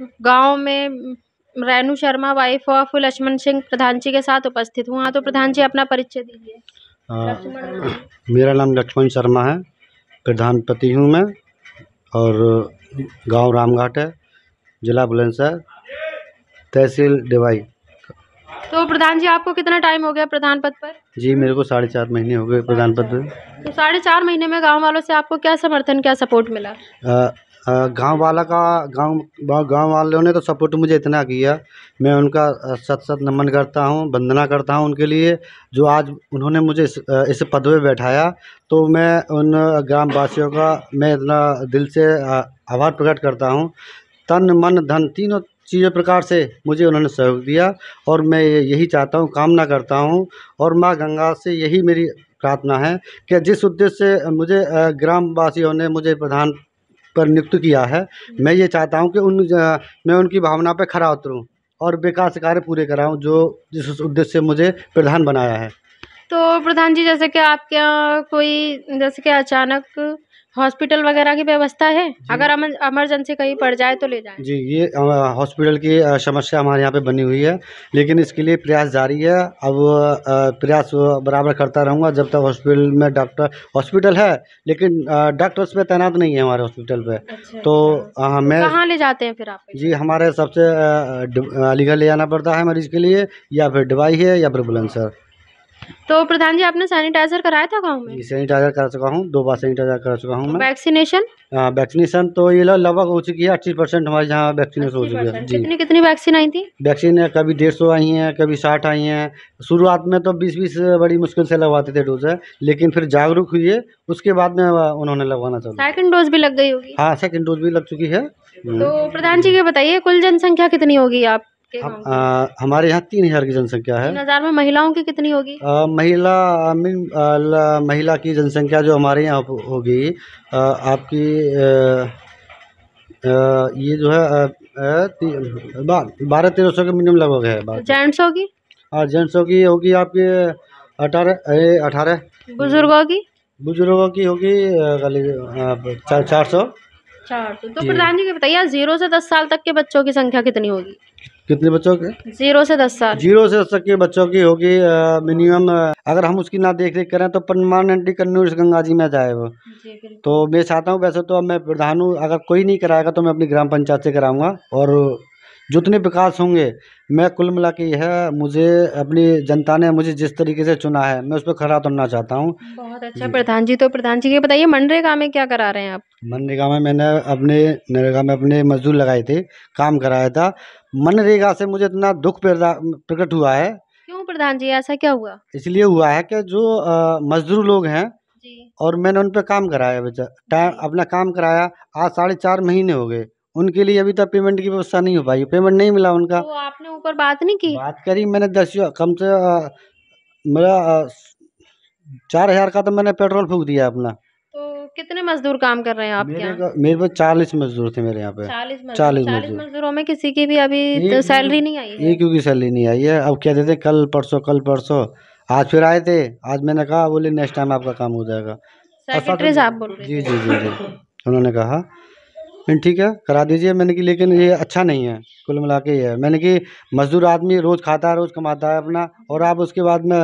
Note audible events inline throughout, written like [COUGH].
गाँव में Renu Sharma wife of Lakshman Singh प्रधान जी के साथ उपस्थित हूँ हाँ तो प्रधान जी अपना परिचय दीजिए हाँ। मेरा नाम लक्ष्मण शर्मा है प्रधानपति हूँ मैं और गांव रामघाट है जिला बुलंदशहर तहसील डिवाई तो प्रधान जी आपको कितना टाइम हो गया प्रधान पद पर जी मेरे को साढ़े चार महीने हो गए प्रधान पद पर तो साढ़े चार महीने में गांव वालों से आपको क्या समर्थन क्या सपोर्ट मिला आ, गाँव वाला का गाँव गाँव वालों ने तो सपोर्ट मुझे इतना किया मैं उनका सत सत नमन करता हूँ वंदना करता हूँ उनके लिए जो आज उन्होंने मुझे इस इस पद पर बैठाया तो मैं उन ग्रामवासियों का मैं इतना दिल से आभार प्रकट करता हूँ तन मन धन तीनों चीज़ों प्रकार से मुझे उन्होंने सहयोग दिया और मैं यही चाहता हूँ कामना करता हूँ और माँ गंगा से यही मेरी प्रार्थना है कि जिस उद्देश्य से मुझे ग्रामवासियों ने मुझे प्रधान पर नियुक्त किया है मैं ये चाहता हूँ कि उन मैं उनकी भावना पर खरा उतरूँ और विकास कार्य पूरे कराऊँ जो जिस उद्देश्य से मुझे प्रधान बनाया है तो प्रधान जी जैसे कि आपके यहाँ कोई जैसे कि अचानक हॉस्पिटल वगैरह की व्यवस्था है अगर इमरजेंसी कहीं पड़ जाए तो ले जाए जी ये हॉस्पिटल की समस्या हमारे यहाँ पे बनी हुई है लेकिन इसके लिए प्रयास जारी है अब प्रयास बराबर करता रहूँगा जब तक हॉस्पिटल में डॉक्टर हॉस्पिटल है लेकिन डॉक्टर्स पे तैनात नहीं है हमारे हॉस्पिटल पे अच्छा, तो हमें अच्छा। तो कहाँ ले जाते हैं फिर आप जी हमारे सबसे अलीगढ़ ले जाना पड़ता है मरीज के लिए या फिर दवाई है या फिर बुलंद सर तो प्रधान जी आपने सैनिटाइजर कराया था गाँव में सैनिटाइजर करा चुका हूँ दो बार सैनिटाइजर करा चुका हूँ वैक्सीनेशन वैक्सीनेशन तो ये लगभग हो चुकी है अस्सी परसेंट हमारे यहाँ वैक्सीनेशन हो चुकी है कितनी कितनी वैक्सीन आई थी वैक्सीन कभी डेढ़ सौ आई हैं कभी साठ आई हैं शुरुआत में तो बीस बीस बड़ी मुश्किल से लगवाते थे डोज है लेकिन फिर जागरूक हुई उसके बाद में उन्होंने लगवाना चाहिए सेकंड डोज भी लग गई होगी हाँ सेकंड डोज भी लग चुकी है तो हम्म। प्रधान जी ये बताइए कुल जनसंख्या कितनी होगी आप हमारे यहाँ तीन हजार की जनसंख्या है हजार में महिलाओं की कितनी होगी आ, महिला मीन महिला की जनसंख्या जो हमारे यहाँ होगी आपकी आ, आ, ये जो है बारह तेरह सौ के मिनिमम लगभग है जेंट्स की हाँ जेंट्स की होगी आपकी अठारह अठारह बुजुर्गों की बुजुर्गों की होगी चार सौ चार सौ तो प्रधान जी बताइए जीरो से दस साल तक के बच्चों की संख्या कितनी होगी कितने बच्चों के जीरो से दस साल जीरो से दस के बच्चों की होगी मिनिमम अगर हम उसकी ना देख रेख करें तो परमानेंटली कन्नूर गंगा जी में जाए वो तो मैं चाहता हूँ वैसे तो अब मैं प्रधान हूँ अगर कोई नहीं कराएगा तो मैं अपनी ग्राम पंचायत से कराऊंगा और जितने विकास होंगे मैं कुल मिला के यह मुझे अपनी जनता ने मुझे जिस तरीके से चुना है मैं उस पर खड़ा उतरना चाहता हूँ बहुत अच्छा प्रधान जी तो प्रधान जी ये बताइए मनरेगा में क्या करा रहे हैं आप मनरेगा में मैंने अपने नरेगा में अपने मजदूर लगाए थे काम कराया था मनरेगा से मुझे इतना दुख प्रकट हुआ है क्यों प्रधान जी ऐसा क्या हुआ इसलिए हुआ है कि जो मजदूर लोग हैं और मैंने उन पर काम कराया टाइम अपना काम कराया आज साढ़े चार महीने हो गए उनके लिए अभी तक पेमेंट की व्यवस्था नहीं हो पाई पेमेंट नहीं मिला उनका तो आपने ऊपर बात नहीं की बात करी मैंने दस कम से मेरा चार हजार का तो मैंने पेट्रोल फूक दिया अपना कितने मजदूर काम कर रहे हैं आप यहाँ मेरे पास चालीस मजदूर थे मेरे यहाँ पे चालीस मजदूर, मजदूरों में किसी की भी अभी सैलरी तो नहीं आई है क्योंकि सैलरी नहीं आई है अब क्या देते कल परसों कल परसों आज फिर आए थे आज मैंने कहा बोले नेक्स्ट टाइम आपका काम हो जाएगा सेक्रेटरी बोल जी जी जी जी उन्होंने कहा ठीक है करा दीजिए मैंने कि लेकिन ये अच्छा नहीं है कुल मिला के ये है मैंने कि मजदूर आदमी रोज़ खाता है रोज़ कमाता है अपना और आप उसके बाद में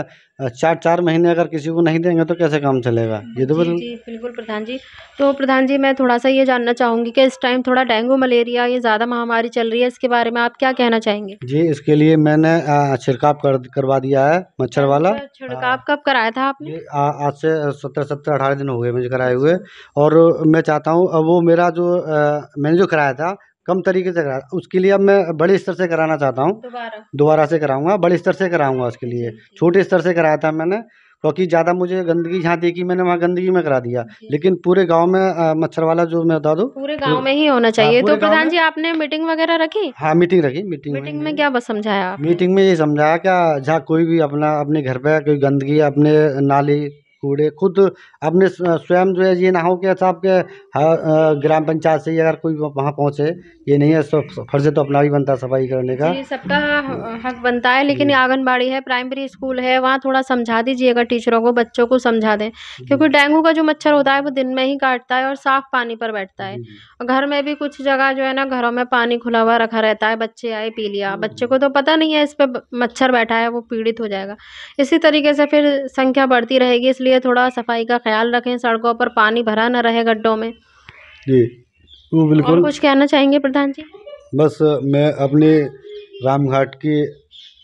चार चार महीने अगर किसी को नहीं देंगे तो कैसे काम चलेगा ये तो बिल्कुल बिल्कुल प्रधान जी तो प्रधान जी मैं थोड़ा सा ये जानना चाहूँगी कि इस टाइम थोड़ा डेंगू मलेरिया ये ज़्यादा महामारी चल रही है इसके बारे में आप क्या कहना चाहेंगे जी इसके लिए मैंने छिड़काव कर करवा दिया है मच्छर वाला अच्छा, छिड़काव कब कराया था आपने आज से सत्रह सत्रह अठारह दिन हो गए मुझे कराए हुए और मैं चाहता हूँ वो मेरा जो मैंने जो कराया था कम तरीके से करा उसके लिए अब मैं बड़े स्तर से कराना चाहता हूँ दोबारा से कराऊंगा बड़े स्तर से कराऊंगा उसके लिए छोटे स्तर से कराया था मैंने क्योंकि ज़्यादा मुझे गंदगी जहाँ देखी मैंने वहाँ गंदगी में करा दिया लेकिन पूरे गांव में मच्छर वाला जो मैं बता दूँ पूरे गांव में ही होना हाँ, चाहिए तो प्रधान जी आपने मीटिंग वगैरह रखी हाँ मीटिंग रखी मीटिंग मीटिंग में क्या समझाया मीटिंग में ये समझाया क्या जहाँ कोई भी अपना अपने घर पे कोई गंदगी अपने नाली कूड़े खुद अपने स्वयं जो है ये ना हो कि अच्छा आपके हाँ, ग्राम पंचायत से अगर कोई वहाँ पहुँचे ये नहीं है फर्ज तो अपना भी बनता सफाई करने का सबका हक बनता है लेकिन आंगनबाड़ी है प्राइमरी स्कूल है वहाँ थोड़ा समझा दीजिएगा टीचरों को बच्चों को समझा दें क्योंकि डेंगू का जो मच्छर होता है वो दिन में ही काटता है और साफ पानी पर बैठता है घर में भी कुछ जगह जो है ना घरों में पानी खुला हुआ रखा रहता है बच्चे आए पी लिया बच्चे को तो पता नहीं है इस पर मच्छर बैठा है वो पीड़ित हो जाएगा इसी तरीके से फिर संख्या बढ़ती रहेगी इसलिए लिए थोड़ा सफाई का ख्याल रखें सड़कों पर पानी भरा न रहे गड्ढों में जी वो तो बिल्कुल और कुछ कहना चाहेंगे प्रधान जी बस मैं अपने रामघाट के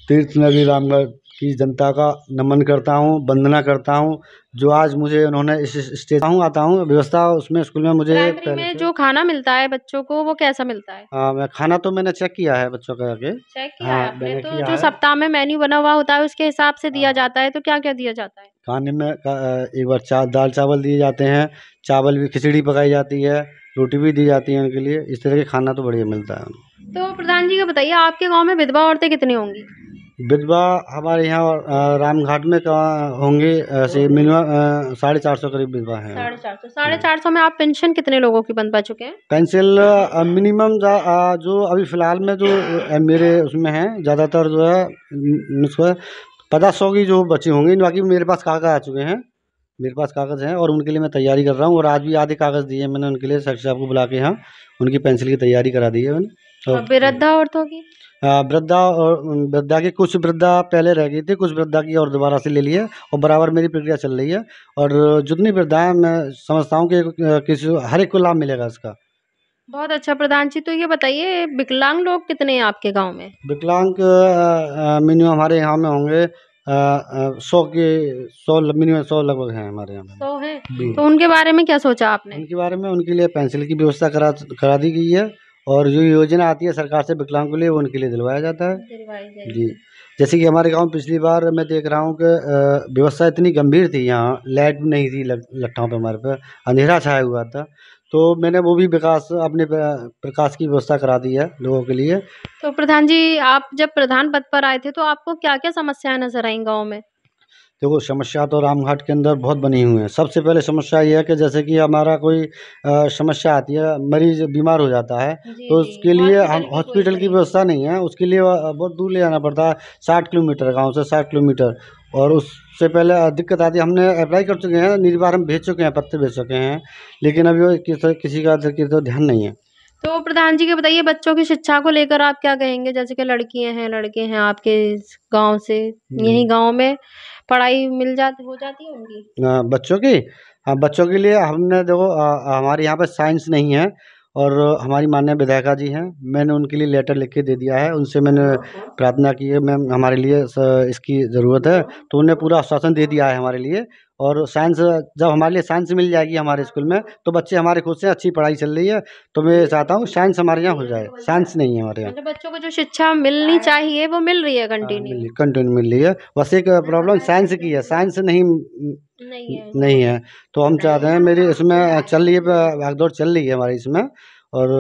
तीर्थ नगरी रामघाट की जनता का नमन करता हूँ वंदना करता हूँ जो आज मुझे उन्होंने इस स्टेज आऊँ आता हूँ व्यवस्था उसमें स्कूल में मुझे में जो खाना मिलता है बच्चों को वो कैसा मिलता है आ, हाँ, मैं खाना तो मैंने चेक किया है बच्चों का आगे चेक किया हाँ, तो जो सप्ताह में मेन्यू बना हुआ होता है उसके हिसाब से दिया हाँ। जाता है तो क्या क्या दिया जाता है खाने में एक बार चा, दाल चावल दिए जाते हैं चावल भी खिचड़ी पकाई जाती है रोटी भी दी जाती है उनके लिए इस तरह के खाना तो बढ़िया मिलता है तो प्रधान जी को बताइए आपके गाँव में विधवा औरतें कितनी होंगी विधवा हमारे यहाँ रामघाट में कहाँ होंगे ऐसे मिनिमम साढ़े चार सौ करीब विधवा हैं साढ़े चार सौ साढ़े चार सौ में आप पेंशन कितने लोगों की बन पा चुके हैं पेंशन मिनिमम जो अभी फ़िलहाल में जो मेरे उसमें हैं ज़्यादातर जो है पचास सौ की जो बची होंगी बाकी मेरे पास कागज आ चुके हैं मेरे पास कागज़ हैं और उनके लिए मैं तैयारी कर रहा हूँ और आज भी आधे कागज़ दिए मैंने उनके लिए सर साहब को बुला के यहाँ उनकी पेंसिल की तैयारी करा दी है मैंने औरतों की वृद्धा और वृद्धा की कुछ वृद्धा पहले रह गई थी कुछ वृद्धा की और दोबारा से ले लिया है और बराबर मेरी प्रक्रिया चल रही है और जितनी वृद्धाएँ मैं समझता हूँ कि किसी हर एक को लाभ मिलेगा इसका बहुत अच्छा प्रधान जी तो ये बताइए विकलांग लोग कितने हैं आपके गांव में विकलांग मिनिमम हमारे यहाँ में होंगे सौ के सौ मिनिमम सौ लगभग हैं हमारे यहाँ सौ है तो उनके बारे में क्या सोचा आपने उनके बारे में उनके लिए पेंसिल की व्यवस्था करा करा दी गई है और जो योजना आती है सरकार से विकलांग के लिए वो उनके लिए दिलवाया जाता है जी जैसे कि हमारे गांव पिछली बार मैं देख रहा हूँ कि व्यवस्था इतनी गंभीर थी यहाँ लाइट भी नहीं थी लट्ठाओं पे हमारे पे अंधेरा छाया हुआ था तो मैंने वो भी विकास अपने प्रकाश की व्यवस्था करा दी है लोगों के लिए तो प्रधान जी आप जब प्रधान पद पर आए थे तो आपको क्या क्या समस्याएं नजर आई गाँव में देखो समस्या तो रामघाट के अंदर बहुत बनी हुई है सबसे पहले समस्या ये है कि जैसे कि हमारा कोई समस्या आती है मरीज बीमार हो जाता है तो उसके लिए हम हॉस्पिटल की व्यवस्था नहीं है उसके लिए बहुत दूर ले जाना पड़ता है साठ किलोमीटर गाँव से साठ किलोमीटर और उससे पहले दिक्कत आती है हमने अप्लाई कर चुके हैं निर्बार हम भेज चुके हैं पत्ते भेज चुके हैं लेकिन अभी किसी का ध्यान नहीं है तो प्रधान जी के बताइए बच्चों की शिक्षा को लेकर आप क्या कहेंगे जैसे कि लड़कियां हैं लड़के हैं आपके गांव से यही गांव में पढ़ाई मिल जाती हो जाती है उनकी बच्चों की हाँ बच्चों के लिए हमने देखो हमारे यहाँ पर साइंस नहीं है और हमारी मान्य विधायिका जी हैं मैंने उनके लिए लेटर लिख के दे दिया है उनसे मैंने प्रार्थना की है मैम हमारे लिए इसकी ज़रूरत है तो उन्हें पूरा आश्वासन दे दिया है हमारे लिए और साइंस जब हमारे लिए साइंस मिल जाएगी हमारे स्कूल में तो बच्चे हमारे खुद से अच्छी पढ़ाई चल रही है तो मैं चाहता हूँ साइंस हमारे यहाँ हो जाए साइंस नहीं है हमारे यहाँ मतलब बच्चों को जो शिक्षा मिलनी चाहिए वो मिल रही है कंटिन्यू हाँ, कंटिन्यू मिल रही है बस एक प्रॉब्लम साइंस की है साइंस नहीं नहीं है, नहीं है। तो हम चाहते हैं मेरी इसमें चल रही है भागदौड़ चल रही है हमारी इसमें और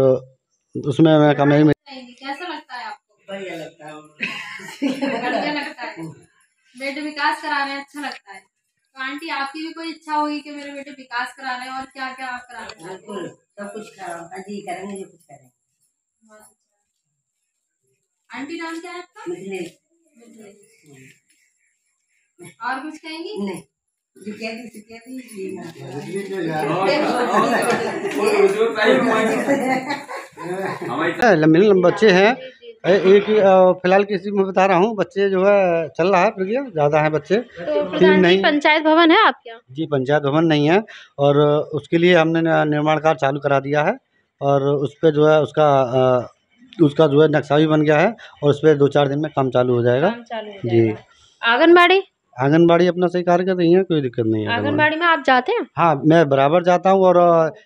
उसमें मैं कम कैसा लगता है आपको बढ़िया लगता है [LAUGHS] विकास करा रहे हैं अच्छा लगता है आंटी आपकी भी कोई इच्छा होगी कि मेरे बेटे विकास करा रहे हैं और क्या क्या आप करा रहे हैं बिल्कुल सब कुछ करा जी करेंगे जो कुछ करेंगे आंटी नाम क्या है आपका और कुछ कहेंगी नहीं हमारे लंबे लंबे बच्चे हैं एक फिलहाल किसी में बता रहा हूँ बच्चे जो है चल रहा है प्रक्रिया ज़्यादा है बच्चे तो नहीं पंचायत भवन है आपके यहाँ जी पंचायत भवन नहीं है और उसके लिए हमने निर्माण कार्य चालू करा दिया है और उस पर जो है उसका उसका जो है नक्शा भी बन गया है और उस पर दो चार दिन में काम चालू हो जाएगा, चालू हो जाएगा। जी आंगनबाड़ी आंगनबाड़ी अपना सही कार्य कर रही है कोई दिक्कत नहीं है आंगनबाड़ी में आप जाते हैं हाँ मैं बराबर जाता हूँ और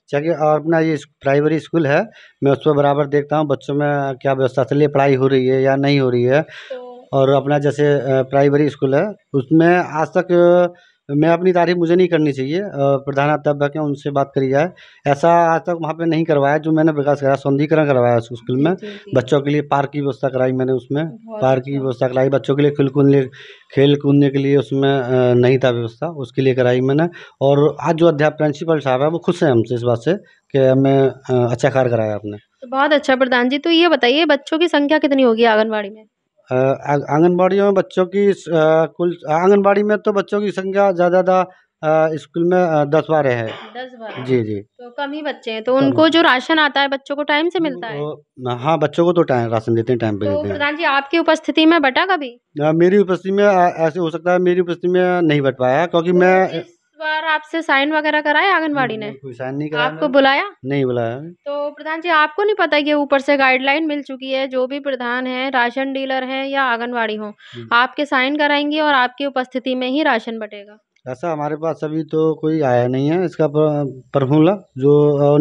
चाहे और अपना ये प्राइमरी स्कूल है मैं उस पर बराबर देखता हूँ बच्चों में क्या व्यवस्था चलिए पढ़ाई हो रही है या नहीं हो रही है तो और अपना जैसे प्राइमरी स्कूल है उसमें आज तक मैं अपनी तारीफ़ मुझे नहीं करनी चाहिए प्रधानाध्यापक हैं उनसे बात करी जाए ऐसा आज तक वहाँ पे नहीं करवाया जो मैंने विकास कराया सौंदीकरण करवाया उस स्कूल में बच्चों के लिए पार्क की व्यवस्था कराई मैंने उसमें पार्क की अच्छा। व्यवस्था कराई बच्चों के लिए खेल कूदने खेल कूदने के लिए उसमें नहीं था व्यवस्था उसके लिए कराई मैंने और आज जो अध्यापक प्रिंसिपल साहब है वो खुश हैं हमसे इस बात से कि हमें अच्छा कार्य कराया आपने तो बहुत अच्छा प्रधान जी तो ये बताइए बच्चों की संख्या कितनी होगी आंगनबाड़ी में आंगनबाड़ियों में बच्चों की कुल आंगनबाड़ी में तो बच्चों की संख्या ज़्यादा था स्कूल में दस बारह है जी जी तो कम ही बच्चे हैं तो उनको जो राशन आता है बच्चों को टाइम से मिलता है हाँ बच्चों को तो टाइम राशन देते हैं टाइम पे तो प्रधान जी आपकी उपस्थिति में बटा कभी मेरी उपस्थिति में ऐसे हो सकता है मेरी उपस्थिति में नहीं बट पाया क्योंकि तो मैं बार आपसे साइन वगैरह कराया आंगनबाड़ी ने कोई साइन नहीं कराया आपको बुलाया नहीं बुलाया तो प्रधान जी आपको नहीं पता कि ऊपर से गाइडलाइन मिल चुकी है जो भी प्रधान है राशन डीलर है या आंगनबाड़ी हो हम्म। आपके साइन कराएंगे और आपकी उपस्थिति में ही राशन बटेगा ऐसा हमारे पास अभी तो कोई आया नहीं है इसका परफूला जो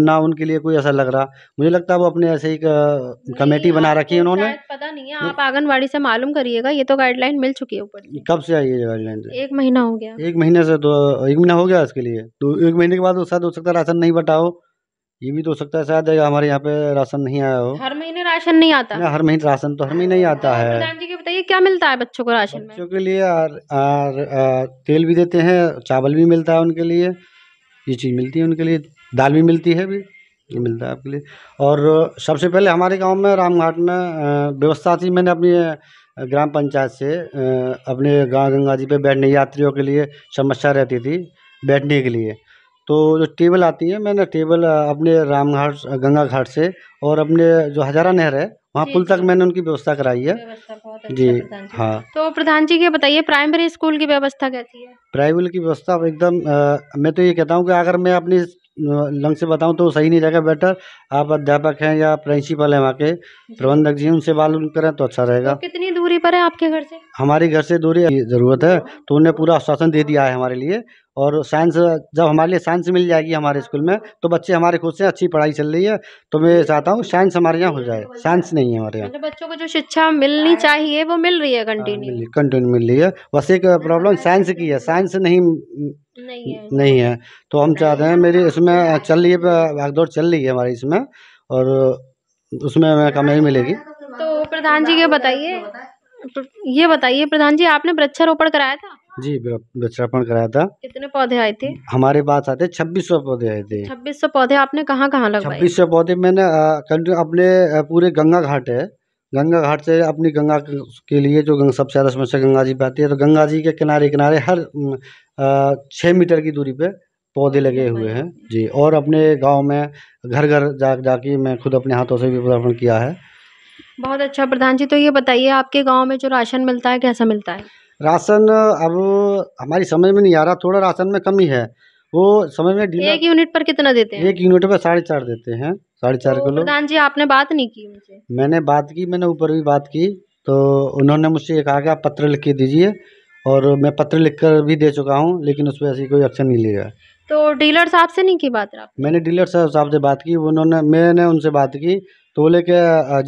ना उनके लिए कोई ऐसा लग रहा मुझे लगता है वो अपने ऐसे ही कमेटी बना रखी है तो उन्होंने पता नहीं है आप आंगनबाड़ी से मालूम करिएगा ये तो गाइडलाइन मिल चुकी है ऊपर कब से आई है गाइडलाइन एक महीना हो गया एक महीने से तो एक महीना हो गया इसके लिए तो एक महीने के बाद शायद तो हो सकता राशन नहीं बटाओ ये भी तो हो सकता है शायद हमारे यहाँ पे राशन नहीं आया हो हर महीने राशन नहीं आता ना हर महीने राशन तो हर महीने ही आता है जी बताइए क्या मिलता है बच्चों को राशन बच्चों में? के लिए आर, आर, आर, तेल भी देते हैं चावल भी मिलता है उनके लिए ये चीज़ मिलती है उनके लिए दाल भी मिलती है भी ये मिलता है आपके लिए और सबसे पहले हमारे गाँव में रामघाट में व्यवस्था थी मैंने अपनी ग्राम पंचायत से अपने गाँव गंगा जी पे बैठने यात्रियों के लिए समस्या रहती थी बैठने के लिए तो जो टेबल आती है मैंने टेबल अपने रामघाट गंगा घाट से और अपने जो हजारा नहर है वहाँ पुल तक मैंने उनकी व्यवस्था कराई है जी हाँ तो प्रधान जी ये बताइए प्राइमरी स्कूल की व्यवस्था कैसी है प्राइमरी की व्यवस्था एकदम मैं तो ये कहता हूँ कि अगर मैं अपनी लंग से बताऊँ तो सही नहीं रहेगा बेटर आप अध्यापक हैं या प्रिंसिपल हैं वहाँ के प्रबंधक जी उनसे मालूम करें तो अच्छा रहेगा तो कितनी दूरी पर है आपके घर से हमारे घर से दूरी जरूरत है तो उन्हें पूरा आश्वासन दे दिया है हमारे लिए और साइंस जब हमारे लिए साइंस मिल जाएगी हमारे स्कूल में तो बच्चे हमारे खुद से अच्छी पढ़ाई चल रही है तो मैं चाहता हूँ साइंस हमारे यहाँ हो जाए साइंस नहीं है हमारे यहाँ मतलब बच्चों को जो शिक्षा मिलनी चाहिए वो मिल रही है कंटिन्यू हाँ, कंटिन्यू मिल रही है बस एक प्रॉब्लम मतलब साइंस की है साइंस नहीं नहीं है, तो हम चाहते हैं मेरी इसमें चल रही है भागदौड़ चल रही है हमारी इसमें और उसमें हमें कमाई मिलेगी तो प्रधान जी ये बताइए ये बताइए प्रधान जी आपने वृक्षारोपण कराया था जी वृक्षारोपण कराया था कितने पौधे आए थे हमारे पास आते छब्बीस सौ पौधे आए थे छब्बीस सौ पौधे आपने कहाँ कहाँ लगाए छब्बीस सौ पौधे मैंने अपने पूरे गंगा घाट है गंगा घाट से अपनी गंगा के लिए जो सबसे ज़्यादा समस्या गंगा जी पे आती है तो गंगा जी के किनारे किनारे हर छः मीटर की दूरी पे पौधे लगे हुए हैं जी और अपने गांव में घर घर जा जाके मैं खुद अपने हाथों से भी पौधारोपण किया है बहुत अच्छा प्रधान जी तो ये बताइए आपके गाँव में जो राशन मिलता है कैसा मिलता है राशन अब हमारी समझ में नहीं आ रहा थोड़ा राशन में कमी है वो समझ में डीलर एक यूनिट पर कितना देते हैं एक यूनिट पर साढ़े चार देते हैं साढ़े चार तो किलो प्रधान जी आपने बात नहीं की मुझे मैंने बात की मैंने ऊपर भी बात की तो उन्होंने मुझसे ये कहा कि आप पत्र लिख के दीजिए और मैं पत्र लिख कर भी दे चुका हूँ लेकिन उस पर ऐसी कोई एक्शन नहीं लिया तो डीलर साहब से नहीं की बात मैंने डीलर साहब साहब से बात की उन्होंने मैंने उनसे बात की तो बोले के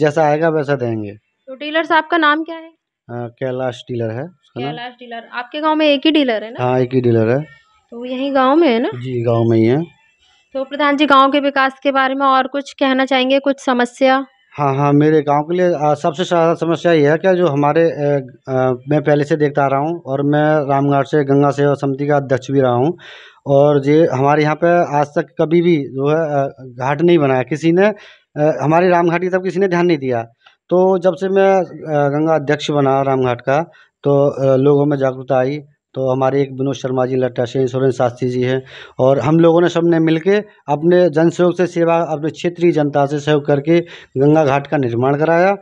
जैसा आएगा वैसा देंगे तो डीलर साहब का नाम क्या है कैलाश डीलर है कैलाश डीलर आपके गांव में एक ही डीलर है ना हाँ एक ही डीलर है तो यही गांव में है ना जी गांव में ही है तो प्रधान जी गांव के विकास के बारे में और कुछ कहना चाहेंगे कुछ समस्या हाँ हाँ मेरे गांव के लिए सबसे ज़्यादा समस्या यह है क्या जो हमारे ए, आ, मैं पहले से देखता रहा हूँ और मैं रामगढ़ से गंगा सेवा समिति का अध्यक्ष भी रहा हूँ और ये हमारे यहाँ पे आज तक कभी भी जो है घाट नहीं बनाया किसी ने हमारे रामघाट की तब किसी ने ध्यान नहीं दिया तो जब से मैं गंगा अध्यक्ष बना रामघाट का तो लोगों में जागरूकता आई तो हमारे एक विनोद शर्मा जी से इंश्योरेंस शास्त्री जी हैं और हम लोगों ने सब ने मिल के अपने जन सहयोग से सेवा अपने क्षेत्रीय जनता से सहयोग करके गंगा घाट का निर्माण कराया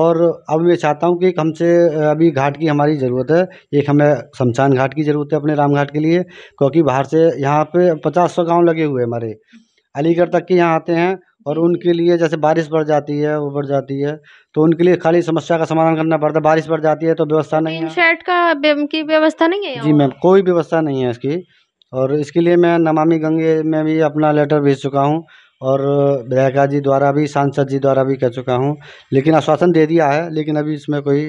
और अब मैं चाहता हूँ कि हमसे अभी घाट की हमारी ज़रूरत है एक हमें शमशान घाट की ज़रूरत है अपने राम घाट के लिए क्योंकि बाहर से यहाँ पर पचास सौ गाँव लगे हुए हमारे अलीगढ़ तक के यहाँ आते हैं और उनके लिए जैसे बारिश बढ़ जाती है वो बढ़ जाती है तो उनके लिए खाली समस्या का समाधान करना पड़ता है बारिश बढ़ जाती है तो व्यवस्था नहीं है शेड का की व्यवस्था नहीं है जी मैम कोई व्यवस्था नहीं है इसकी और इसके लिए मैं नमामि गंगे में भी अपना लेटर भेज चुका हूँ और विधायका जी द्वारा भी सांसद जी द्वारा भी कह चुका हूँ लेकिन आश्वासन दे दिया है लेकिन अभी इसमें कोई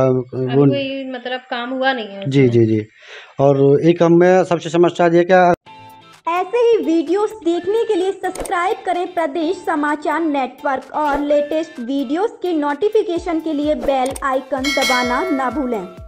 कोई मतलब काम हुआ नहीं है जी जी जी और एक हमें सबसे समस्या ये क्या ऐसे ही वीडियोस देखने के लिए सब्सक्राइब करें प्रदेश समाचार नेटवर्क और लेटेस्ट वीडियोस के नोटिफिकेशन के लिए बेल आइकन दबाना ना भूलें